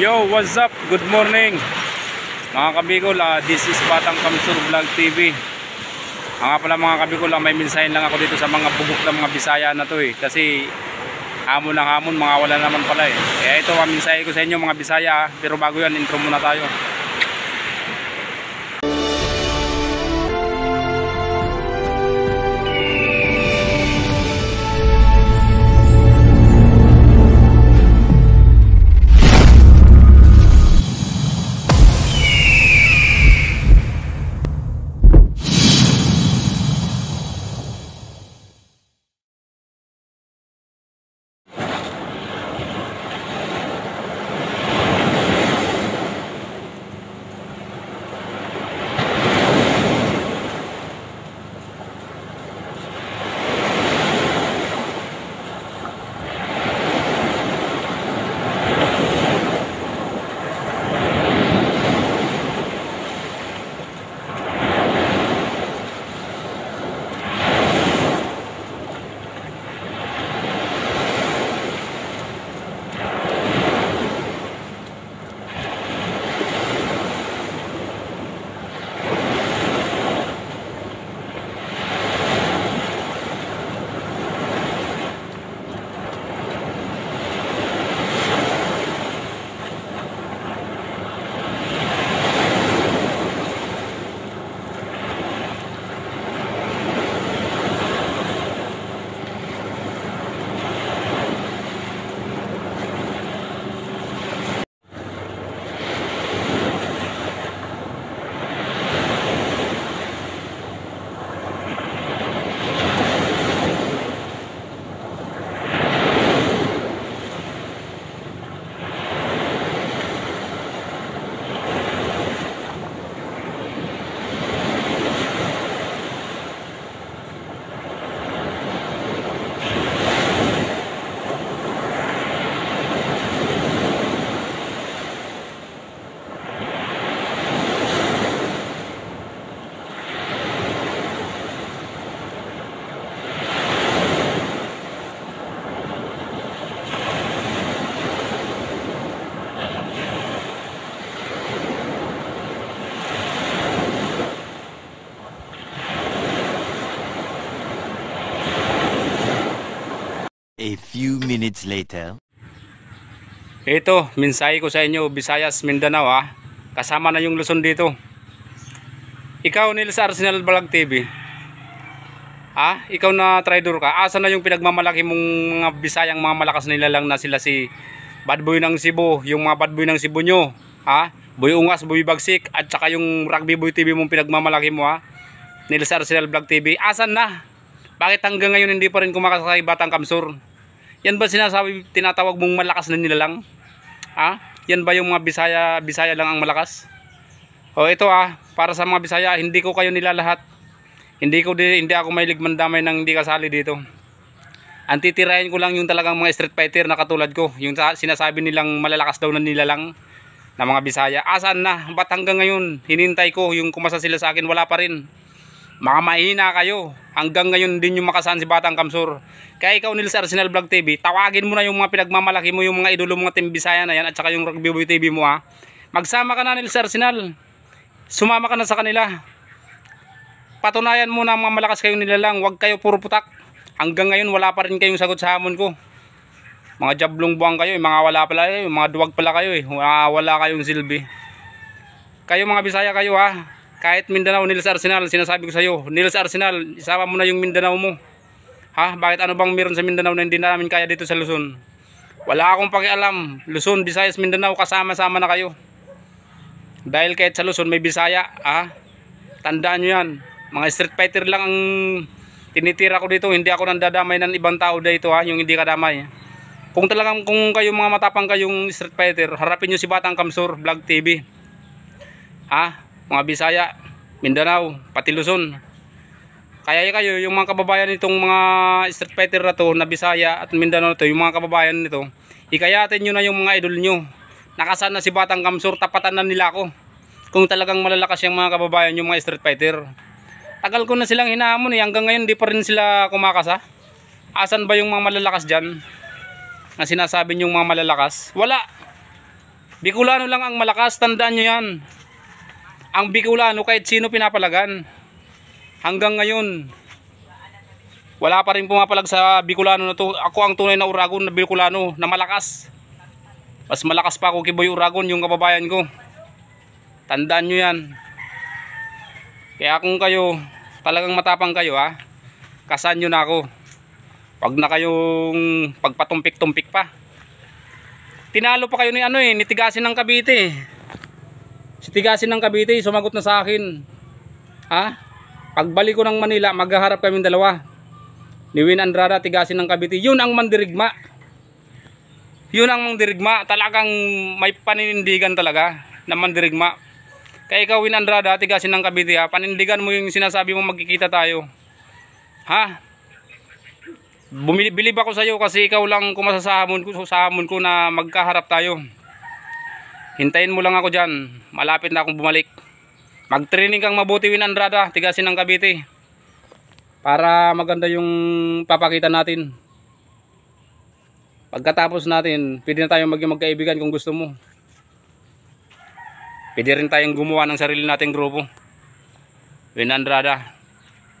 Yo, what's up? Good morning Mga kabikol, uh, this is Batang Kamsur Vlog TV Mga pala mga kabikol, uh, may minsahin lang ako dito sa mga bubuk ng mga bisaya na to eh Kasi hamon lang hamon, mga wala naman pala eh Kaya ito, uh, minsahin ko sa inyo mga bisaya ah. Pero bago yan, intro muna tayo A few minutes later. Ito, minsay ko sa inyo, Visayas, Mindanao ha. Ah. Kasama na yung Luzon dito. Ikaw, Nils Arsenal Balag TV. Ha? Ah, ikaw na traitor ka. Asa na yung pinagmamalaki mong mga Bisayang mga malakas nila lang na sila si Bad Boy ng Cebu. Yung mga Bad Boy ng Cebu nyo. Ha? Ah. Boy Ungas, Boy Bagsik, at saka yung Rugby Boy TV mong pinagmamalaki mo ha. Nils Arsenal Vlog TV. Asan na? Bakit hanggang ngayon hindi pa rin kumakasakay Batang Kamsur? Yan ba sinasabi, tinatawag mong malakas na nila lang? Ha? Yan ba yung mga Bisaya, Bisaya lang ang malakas? O ito ah, para sa mga Bisaya, hindi ko kayo nilalahat. Hindi ko di, hindi ako may ligmandamay nang hindi kasali dito. Antitirahin ko lang yung talagang mga street fighter na katulad ko. Yung sinasabi nilang malalakas daw na nila lang na mga Bisaya. Asan na? Ba't hanggang ngayon hinintay ko yung kumasa sila sa akin? Wala pa rin. Mga mahina kayo. Hanggang ngayon din yung makasahan si Batang Kamsur. Kaya ikaw nila sa Arsenal Vlog TV, tawagin mo na yung mga pinagmamalaki mo, yung mga idolo mga Team Bisaya na yan at saka yung Rugby Boy TV mo ha. Magsama ka na nila sa Arsenal. Sumama ka na sa kanila. Patunayan mo na mga malakas kayong nilalang. Huwag kayo puro putak. Hanggang ngayon wala pa rin kayong sagot sa hamon ko mga jablong buwang kayo, eh. mga wala pala kayo, eh. mga duwag pala kayo eh. Wala, wala kayong silbi. Kayo mga Bisaya kayo ha. Kahit Mindanao, nila sa Arsenal, sinasabi ko sa iyo, nila sa Arsenal, isama mo na yung Mindanao mo. Ha? Bakit ano bang meron sa Mindanao na hindi namin kaya dito sa Luzon? Wala akong pakialam. Luzon, Visayas, Mindanao, kasama-sama na kayo. Dahil kahit sa Luzon may Bisaya, ha? Tandaan nyo yan. Mga street fighter lang ang tinitira ko dito. Hindi ako nandadamay ng ibang tao dito, ha? Yung hindi kadamay. Kung talagang kung kayo mga matapang kayong street fighter, harapin nyo si Batang Kamsur, Vlog TV. Ha? mga Bisaya, Mindanao, pati Luzon. Kaya kayo, yung mga kababayan nitong mga street fighter na to, na Bisaya at Mindanao na to, yung mga kababayan nito, ikayatin nyo na yung mga idol nyo. Nakasan na si Batang Kamsur, tapatan na nila ako. Kung talagang malalakas yung mga kababayan, yung mga street fighter. Tagal ko na silang hinahamon eh, hanggang ngayon di pa rin sila kumakasa. Asan ba yung mga malalakas dyan? Na sinasabi yung mga malalakas? Wala! Bikulano lang ang malakas, tandaan nyo yan ang Bicolano kahit sino pinapalagan. Hanggang ngayon, wala pa rin pumapalag sa Bicolano na to. Ako ang tunay na Uragon na Bicolano na malakas. Mas malakas pa ako kay Boy Uragon, yung kababayan ko. Tandaan nyo yan. Kaya kung kayo, talagang matapang kayo ha, kasan nyo na ako. Huwag na kayong pagpatumpik-tumpik pa. Tinalo pa kayo ni ano eh, nitigasin ng Cavite eh. Tigasin ng Cavite, sumagot na sa akin. Ha? Pagbalik ko ng Manila, maghaharap kami dalawa. Ni Win Andrada, Tigasin ng Cavite. Yun ang mandirigma. Yun ang mandirigma. Talagang may paninindigan talaga na mandirigma. Kaya ikaw, Win Andrada, Tigasin ng Cavite, ha? Panindigan mo yung sinasabi mo magkikita tayo. Ha? Bumili, bilib ako sa iyo kasi ikaw lang kung kumasasamon ko, sasamon ko na magkaharap tayo. Hintayin mo lang ako dyan. Malapit na akong bumalik. Mag-training kang mabuti Win Andrada, tigasin ng Cavite. Para maganda yung papakita natin. Pagkatapos natin, pwede na tayong maging magkaibigan kung gusto mo. Pwede rin tayong gumawa ng sarili nating grupo. Win Andrada.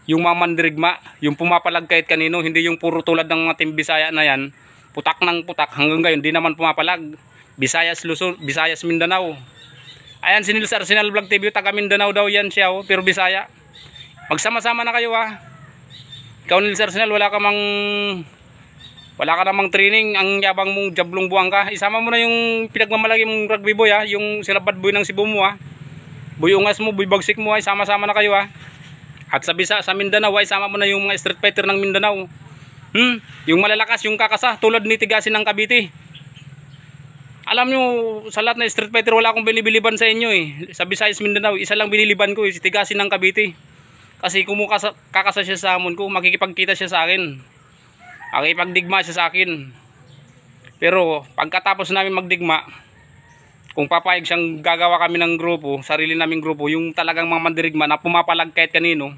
Yung mamandirigma, yung pumapalag kahit kanino, hindi yung puro tulad ng mga timbisaya na yan putak ng putak hanggang ngayon di naman pumapalag Visayas Luzon Visayas Mindanao ayan sinil sa Arsenal Vlog TV taga Mindanao daw yan siya oh, pero Bisaya magsama-sama na kayo ha ah. ikaw nil sa Arsenal wala ka mang wala ka namang training ang yabang mong jablong buwang ka isama mo na yung pinagmamalagi mong rugby boy ha ah, yung silabad boy ng Cebu mo ha ah. buyungas mo buybagsik mo ay sama sama na kayo ha at sa Bisa sa Mindanao ay sama mo na yung mga street fighter ng Mindanao Hmm? Yung malalakas, yung kakasa, tulad ni Tigasin ng Cavite. Alam nyo, sa lahat na street fighter, wala akong biniliban sa inyo eh. Sa Visayas, Mindanao, isa lang biniliban ko eh, si Tigasin ng Cavite. Kasi kumukasa, kakasa siya sa amon ko, makikipagkita siya sa akin. Makikipagdigma siya sa akin. Pero pagkatapos namin magdigma, kung papayag siyang gagawa kami ng grupo, sarili naming grupo, yung talagang mga mandirigma na pumapalag kahit kanino,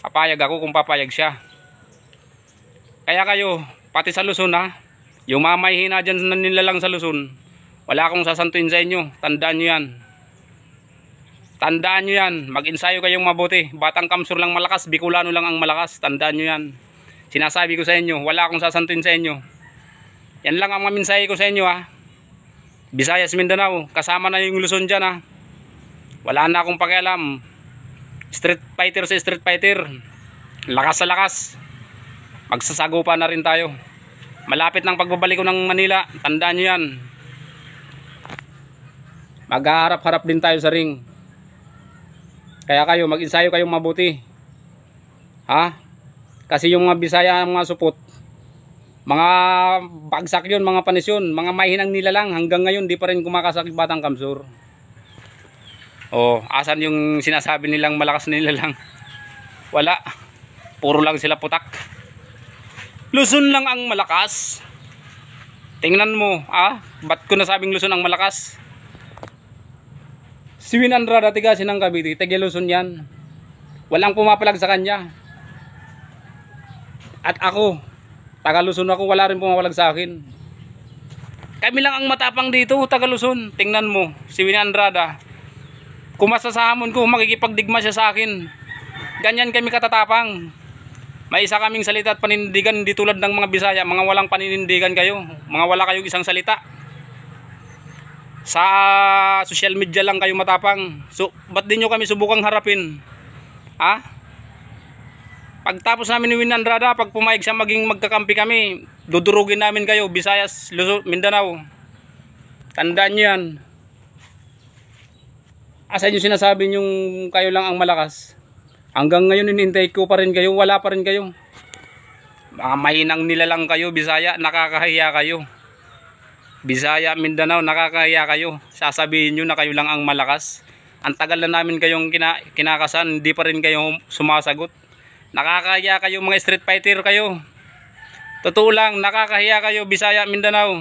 papayag ako kung papayag siya. Kaya kayo, pati sa Luzon ha, yumamay hina dyan na nilalang sa Luzon. Wala akong sasantuin sa inyo. Tandaan nyo yan. Tandaan nyo yan. Mag-insayo kayong mabuti. Batang kamsur lang malakas. Bikulano lang ang malakas. Tandaan nyo yan. Sinasabi ko sa inyo. Wala akong sasantuin sa inyo. Yan lang ang maminsay ko sa inyo ha. Visayas Mindanao. Kasama na yung Luzon dyan ha. Wala na akong pakialam. Street fighter sa street fighter. Lakas sa lakas magsasagupa na rin tayo malapit ng pagbabalik ko ng Manila tandaan nyo yan magharap-harap din tayo sa ring kaya kayo mag-insayo kayong mabuti ha kasi yung mga bisaya mga supot mga bagsak yun mga panisyon mga mahinang nila lang hanggang ngayon di pa rin kumakasakit batang kamsur oh asan yung sinasabi nilang malakas nila lang wala puro lang sila putak Luzon lang ang malakas. Tingnan mo, ah, ba't ko nasabing Luzon ang malakas? Si Win Andrada, tigasin ng Cavite, taga Luzon yan. Walang pumapalag sa kanya. At ako, taga Luzon ako, wala rin pumapalag sa akin. Kami lang ang matapang dito, taga Luzon. Tingnan mo, si Win Andrada. Kung masasahamon ko, magkikipagdigma siya sa akin. Ganyan kami katatapang. May isa kaming salita at paninindigan di tulad ng mga Bisaya, mga walang paninindigan kayo, mga wala kayong isang salita. Sa ah, social media lang kayo matapang. So, ba't din nyo kami subukang harapin? Ha? Ah? Pagtapos namin ni Win Andrada, pag pumayag siya maging magkakampi kami, dudurugin namin kayo, Bisayas, Luzon, Mindanao. Tandaan nyo yan. Asan yung sinasabi yung kayo lang ang malakas? Hanggang ngayon hinihintay ko pa rin kayo, wala pa rin kayo. Ah, nila lang kayo, Bisaya, nakakahiya kayo. Bisaya, Mindanao, nakakahiya kayo. Sasabihin niyo na kayo lang ang malakas. Ang tagal na namin kayong kina kinakasan, hindi pa rin kayo sumasagot. Nakakahiya kayo mga street fighter kayo. Totoo lang, nakakahiya kayo Bisaya, Mindanao.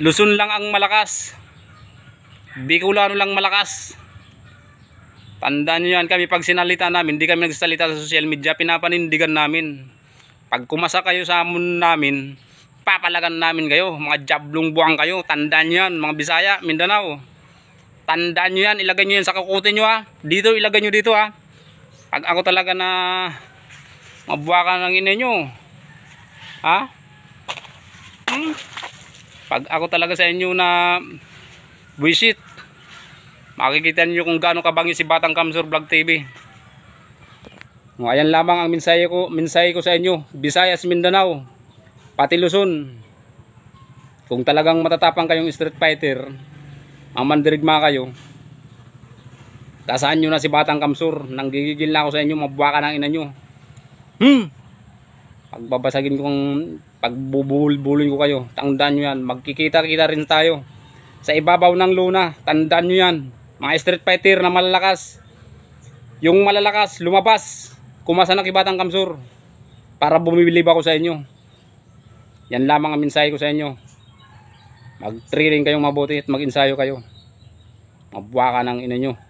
Luzon lang ang malakas. Bicolano lang malakas. Tandaan nyo yan, kami pag sinalita namin, hindi kami nagsalita sa social media, pinapanindigan namin. Pag kumasa kayo sa amon namin, papalagan namin kayo, mga jablong buwang kayo, tandaan nyo yan, mga Bisaya, Mindanao. Tandaan nyo yan, ilagay nyo yan sa kakutin nyo ha, dito ilagay nyo dito ha. Pag ako talaga na mabuwakan ng ina nyo, ha? Hmm? Pag ako talaga sa inyo na visit, Makikita niyo kung gaano kabangyo si Batang Kamsur Vlog TV. No, ayan lamang ang mensahe ko, mensahe ko sa inyo, Visayas, Mindanao, pati Luzon. Kung talagang matatapang kayong street fighter, ang mandirigma kayo, tasaan nyo na si Batang Kamsur, nanggigigil na ako sa inyo, mabuwaka ng ina nyo. Hmm! Pagbabasagin ko kung pagbubuhulbulin ko kayo, tandaan nyo yan, magkikita-kita rin tayo. Sa ibabaw ng luna, tandaan nyo yan mga street fighter na malalakas yung malalakas lumabas kumasa ng kibatang kamsur para bumibili ba ako sa inyo yan lamang ang mensahe ko sa inyo mag training kayong mabuti at mag insayo kayo mabuha ka ng ina nyo